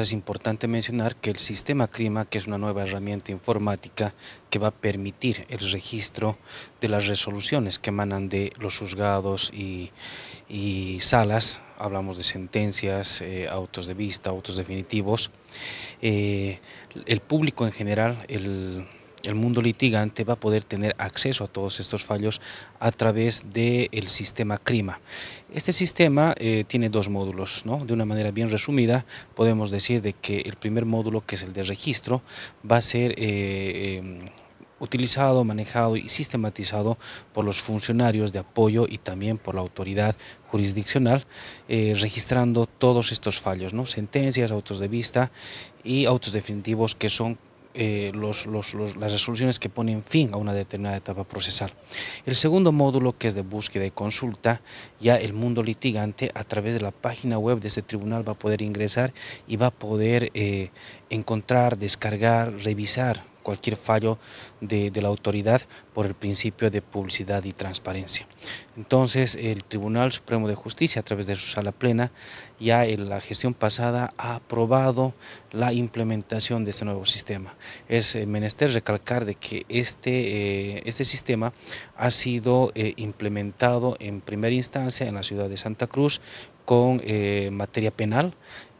Es importante mencionar que el sistema CRIMA, que es una nueva herramienta informática que va a permitir el registro de las resoluciones que emanan de los juzgados y, salas, hablamos de sentencias, eh, autos de vista, autos definitivos, eh, el público en general, el el mundo litigante va a poder tener acceso a todos estos fallos a través del sistema CRIMA. Este sistema eh, tiene dos módulos, ¿no? de una manera bien resumida podemos decir de que el primer módulo que es el de registro va a ser eh, eh, utilizado, manejado y sistematizado por los funcionarios de apoyo y también por la autoridad jurisdiccional, registrando todos estos fallos, ¿no? sentencias, autos de vista y autos definitivos que son eh, las resoluciones que ponen fin a una determinada etapa procesal. El segundo módulo, que es de búsqueda y consulta, ya el mundo litigante a través de la página web de este tribunal va a poder ingresar y va a poder eh, encontrar, descargar, revisar cualquier fallo de, la autoridad por el principio de publicidad y transparencia. Entonces, el Tribunal Supremo de Justicia, a través de su sala plena, ya en la gestión pasada ha aprobado la implementación de este nuevo sistema. Es eh, menester recalcar de que este, eh, este sistema ha sido eh, implementado en primera instancia en la ciudad de Santa Cruz con materia penal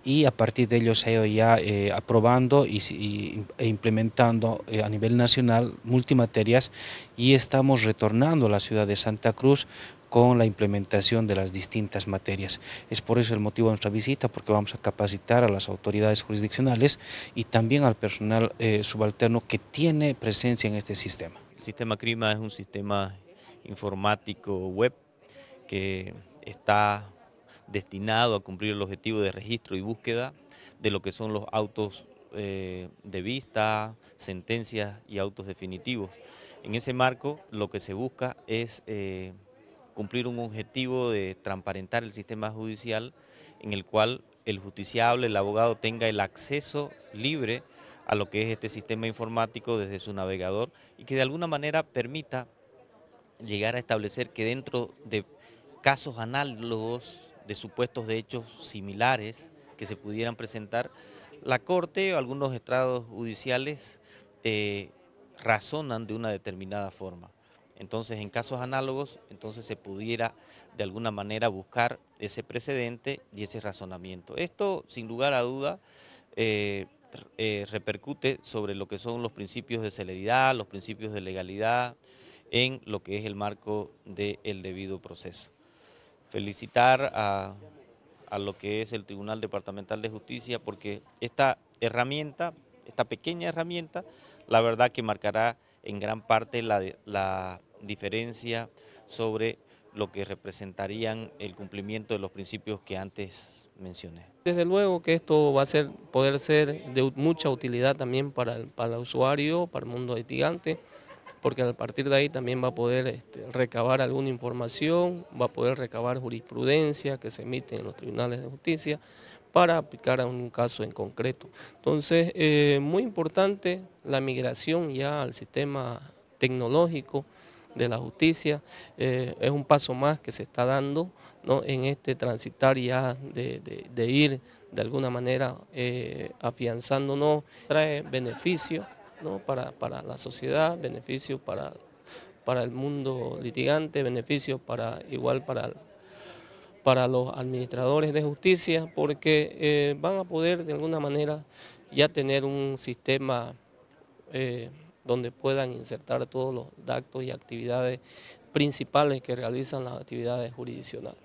y a partir de ello se ha ido ya eh, aprobando y, e implementando eh, a nivel nacional multimaterias y estamos retornando a la ciudad de Santa Cruz con la implementación de las distintas materias. Es por eso el motivo de nuestra visita, porque vamos a capacitar a las autoridades jurisdiccionales y también al personal eh, subalterno que tiene presencia en este sistema. El sistema CRIMA es un sistema informático web que está destinado a cumplir el objetivo de registro y búsqueda de lo que son los autos eh, de vista, sentencias y autos definitivos. En ese marco lo que se busca es eh, cumplir un objetivo de transparentar el sistema judicial en el cual el justiciable, el abogado tenga el acceso libre a lo que es este sistema informático desde su navegador y que de alguna manera permita llegar a establecer que dentro de casos análogos de supuestos de hechos similares que se pudieran presentar, la Corte o algunos estrados judiciales eh, razonan de una determinada forma. Entonces, en casos análogos, entonces se pudiera de alguna manera buscar ese precedente y ese razonamiento. Esto, sin lugar a duda, eh, eh, repercute sobre lo que son los principios de celeridad, los principios de legalidad, en lo que es el marco del debido proceso felicitar a, lo que es el Tribunal Departamental de Justicia porque esta herramienta, esta pequeña herramienta, la verdad que marcará en gran parte la, diferencia sobre lo que representarían el cumplimiento de los principios que antes mencioné. Desde luego que esto va a ser, poder ser de mucha utilidad también para el, para el usuario, para el mundo litigante porque a partir de ahí también va a poder este, recabar alguna información, va a poder recabar jurisprudencia que se emite en los tribunales de justicia para aplicar a un caso en concreto. Entonces, eh, muy importante la migración ya al sistema tecnológico de la justicia, eh, es un paso más que se está dando en este transitar ya de, ir de alguna manera eh, afianzándonos, trae beneficio para, la sociedad, beneficios para, para el mundo litigante, beneficios para igual para, para los administradores de justicia, porque eh, van a poder de alguna manera ya tener un sistema eh, donde puedan insertar todos los datos y actividades principales que realizan las actividades jurisdiccionales.